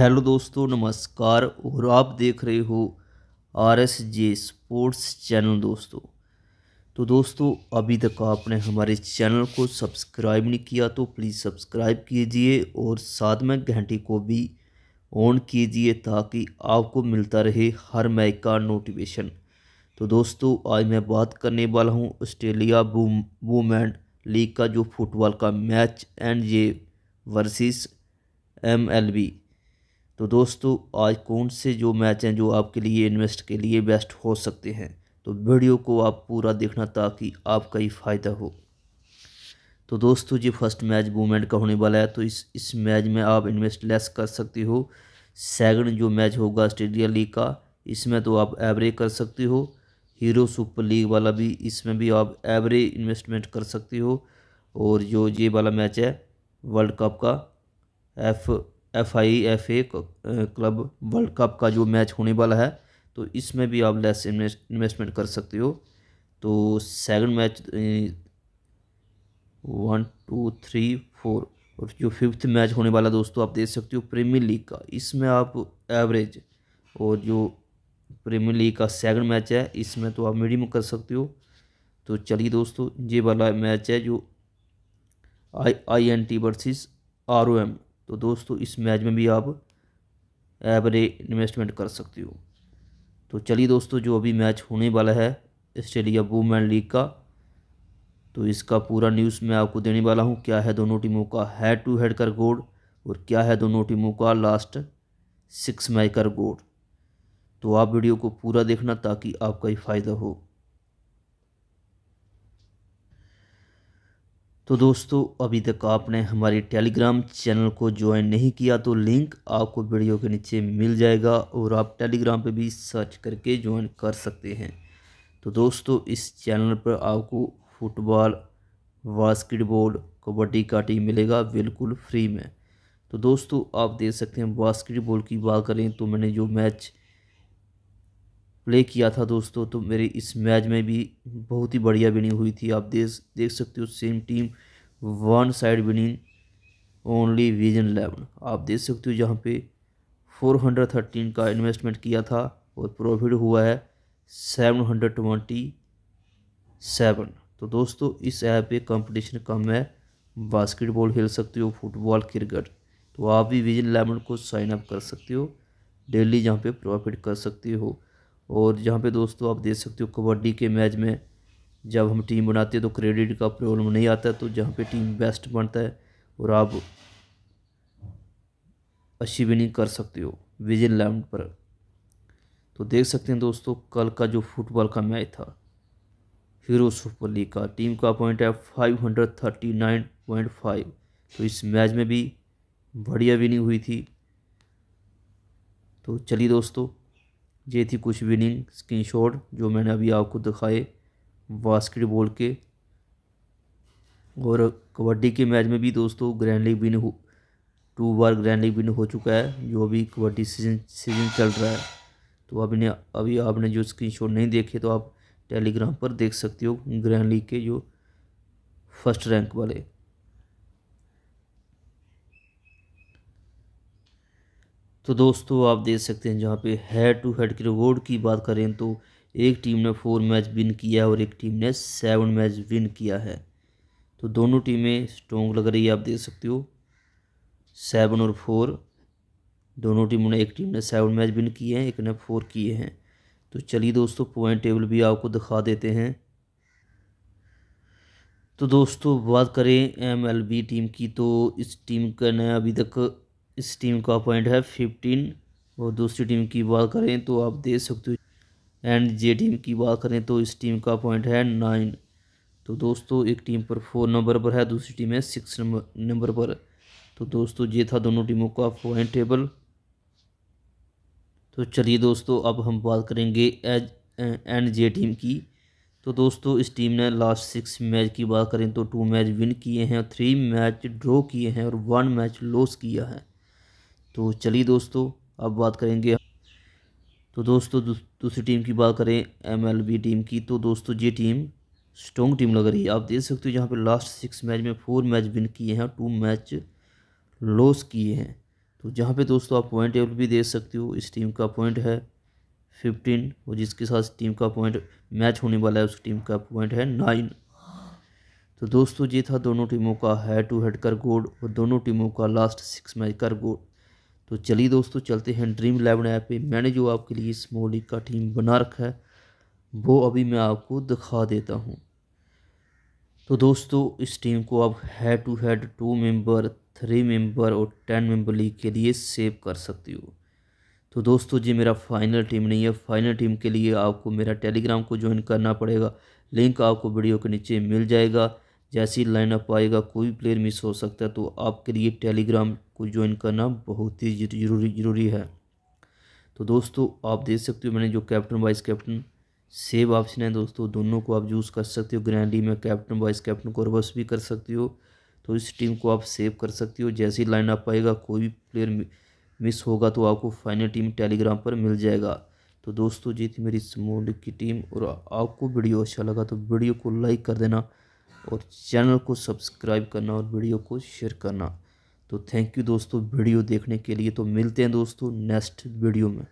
hello दोस्तों नमस्कार और आप देख रहे हो R S J sports channel दोस्तों तो दोस्तों अभी तक आपने हमारे चैनल को सब्सक्राइब नहीं किया तो प्लीज़ सब्सक्राइब कीजिए और साथ में घंटी को भी ऑन कीजिए ताकि आपको मिलता रहे हर मैच का नोटिफिकेशन तो दोस्तों आज मैं बात करने वाला हूँ ऑस्ट्रेलिया वूमेन लीग का जो फुटबॉल का match and J versus M L B तो दोस्तों आज कौन से जो मैच हैं जो आपके लिए इन्वेस्ट के लिए बेस्ट हो सकते हैं तो वीडियो को आप पूरा देखना ताकि आपका ही फ़ायदा हो तो दोस्तों ये फर्स्ट मैच वूमेंट का होने वाला है तो इस इस मैच में आप इन्वेस्ट लेस कर सकते हो सेकंड जो मैच होगा ऑस्ट्रेलिया लीग का इसमें तो आप एवरेज कर सकते हो हीरो सुपर लीग वाला भी इसमें भी आप एवरेज इन्वेस्टमेंट कर सकते हो और जो ये वाला मैच है वर्ल्ड कप का F F I F A club world cup का जो मैच होने वाला है तो इसमें भी आप लेस इन्वेस्टमेंट कर सकते हो तो second match one two three four और जो फिफ्थ मैच होने वाला दोस्तों आप देख सकते हो प्रीमियर लीग का इसमें आप एवरेज और जो प्रीमियर लीग का सेकंड मैच है इसमें तो आप मीडियम कर सकते हो तो चलिए दोस्तों ये वाला मैच है जो I I N T versus R O M तो दोस्तों इस मैच में भी आप एवरे इन्वेस्टमेंट कर सकते हो तो चलिए दोस्तों जो अभी मैच होने वाला है ऑस्ट्रेलिया वुमेन लीग का तो इसका पूरा न्यूज़ मैं आपको देने वाला हूँ क्या है दोनों टीमों का हेड टू हेड का गोड और क्या है दोनों टीमों का लास्ट सिक्स मैच कर गोड तो आप वीडियो को पूरा देखना ताकि आपका ही फ़ायदा हो तो दोस्तों अभी तक आपने हमारे टेलीग्राम चैनल को ज्वाइन नहीं किया तो लिंक आपको वीडियो के नीचे मिल जाएगा और आप टेलीग्राम पर भी सर्च करके ज्वाइन कर सकते हैं तो दोस्तों इस चैनल पर आपको फुटबॉल बास्केटबॉल कबड्डी का टीम मिलेगा बिल्कुल फ्री में तो दोस्तों आप देख सकते हैं बास्केटबॉल की बात करें तो मैंने जो मैच प्ले किया था दोस्तों तो मेरे इस मैच में भी बहुत ही बढ़िया विनिंग हुई थी आप देख देख सकते हो same team one side winning only vision eleven आप देख सकते हो जहाँ पे थर्टीन का इन्वेस्टमेंट किया था और प्रॉफिट हुआ है सेवन हंड्रेड ट्वेंटी सेवन तो दोस्तों इस ऐप पे कंपटीशन कम है बास्केटबॉल खेल सकते हो फुटबॉल क्रिकेट तो आप भी विजन इलेवन को साइनअप कर सकते हो डेली जहाँ पर प्रॉफिट कर सकते हो और जहाँ पे दोस्तों आप देख सकते हो कबड्डी के मैच में जब हम टीम बनाते हैं तो क्रेडिट का प्रॉब्लम नहीं आता तो जहाँ पे टीम बेस्ट बनता है और आप अच्छी विनिंग कर सकते हो विजन लेवन पर तो देख सकते हैं दोस्तों कल का जो फुटबॉल का मैच था हीरो सुपर लीग का टीम का पॉइंट है five hundred thirty nine point five तो इस मैच में भी बढ़िया विनिंग हुई थी तो चलिए दोस्तों જેથી કુછ વિનિંગ સ્ક્રીનશોટ જો મેને ابھی આપકો દિખાય બાસ્કેટબોલ કે ગોર કબડ્ડી કે મેચ મે ભી દોસ્તો ગ્રાન્ડ લીગ બીન ટુ બાર ગ્રાન્ડ લીગ બીન હો ચુકા હે જો ભી કબડ્ડી સિઝન સિઝન ચલ રહા હે તો અભીને અભી આપને જો સ્ક્રીનશોટ નહીં દેખે તો આપ ટેલિગ્રામ પર દેખ સકતે હો ગ્રહ લીગ કે જો ફર્સ્ટ રેન્ક વાલે तो दोस्तों आप देख सकते हैं जहाँ पे हेड टू हेड के रिवॉर्ड की बात करें तो एक टीम ने फोर मैच विन किया और एक टीम ने सेवन मैच विन किया है तो दोनों टीमें स्ट्रॉन्ग लग रही है आप देख सकते हो सेवन और फोर दोनों टीमों ने एक टीम ने सेवन मैच विन किए हैं एक ने फोर किए हैं तो चलिए दोस्तों पॉइंट टेबल भी आपको दिखा देते हैं तो दोस्तों बात करें एम टीम की तो इस टीम का ने अभी तक इस टीम का पॉइंट है फिफ्टीन और दूसरी टीम की बात करें तो आप देख सकते हो एंड जे टीम की बात करें तो इस टीम का पॉइंट है नाइन तो दोस्तों एक टीम पर फोर नंबर पर है दूसरी टीम है सिक्स नंबर नंबर पर तो दोस्तों ये था दोनों टीमों का पॉइंट टेबल तो चलिए दोस्तों अब हम बात करेंगे एज एंड जे टीम की तो दोस्तों इस टीम ने लास्ट सिक्स मैच की बात करें तो टू मैच विन किए हैं थ्री मैच ड्रॉ किए हैं और वन मैच लॉस किया है तो चलिए दोस्तों अब बात करेंगे तो दोस्तों दूसरी टीम की बात करें एमएलबी टीम की तो दोस्तों ये टीम स्ट्रॉन्ग टीम लग रही है आप देख सकते हो यहाँ पे लास्ट सिक्स मैच में फोर मैच विन किए हैं टू मैच लॉस किए हैं तो जहाँ पे दोस्तों आप पॉइंट टेबल भी देख सकते हो इस टीम का पॉइंट है फिफ्टीन और जिसके साथ टीम का पॉइंट मैच होने वाला है उस टीम का पॉइंट है नाइन तो दोस्तों ये था दोनों टीमों का हेड टू हेड कर गोड और दोनों टीमों का लास्ट सिक्स मैच कर गोड तो चलिए दोस्तों चलते हैं ड्रीम इलेवन ऐप पे मैंने जो आपके लिए इस मोलिक का टीम बना रखा है वो अभी मैं आपको दिखा देता हूँ तो दोस्तों इस टीम को आप head to head two member three member और टेन मेंबर लीग के लिए सेव कर सकते हो तो दोस्तों जी मेरा फाइनल टीम नहीं है फाइनल टीम के लिए आपको मेरा टेलीग्राम को ज्वाइन करना पड़ेगा लिंक आपको वीडियो के नीचे मिल जाएगा जैसी लाइनअप आएगा कोई प्लेयर मिस हो सकता है तो आपके लिए टेलीग्राम को ज्वाइन करना बहुत ही जरूरी जरूरी है तो दोस्तों आप देख सकते हो मैंने जो captain vice captain save option है दोस्तों दोनों को आप यूज़ कर सकते हो ग्रैंडी में कैप्टन वाइस कैप्टन को रिवर्स भी कर सकते हो तो इस टीम को आप सेव कर सकते हो जैसे ही लाइन अप आएगा कोई भी प्लेयर मिस होगा तो आपको फाइनल टीम टेलीग्राम पर मिल जाएगा तो दोस्तों जी थी मेरी स्मॉल की टीम और आपको वीडियो अच्छा लगा तो वीडियो को लाइक कर देना और चैनल को सब्सक्राइब करना और वीडियो को शेयर करना तो थैंक यू दोस्तों वीडियो देखने के लिए तो मिलते हैं दोस्तों नेक्स्ट वीडियो में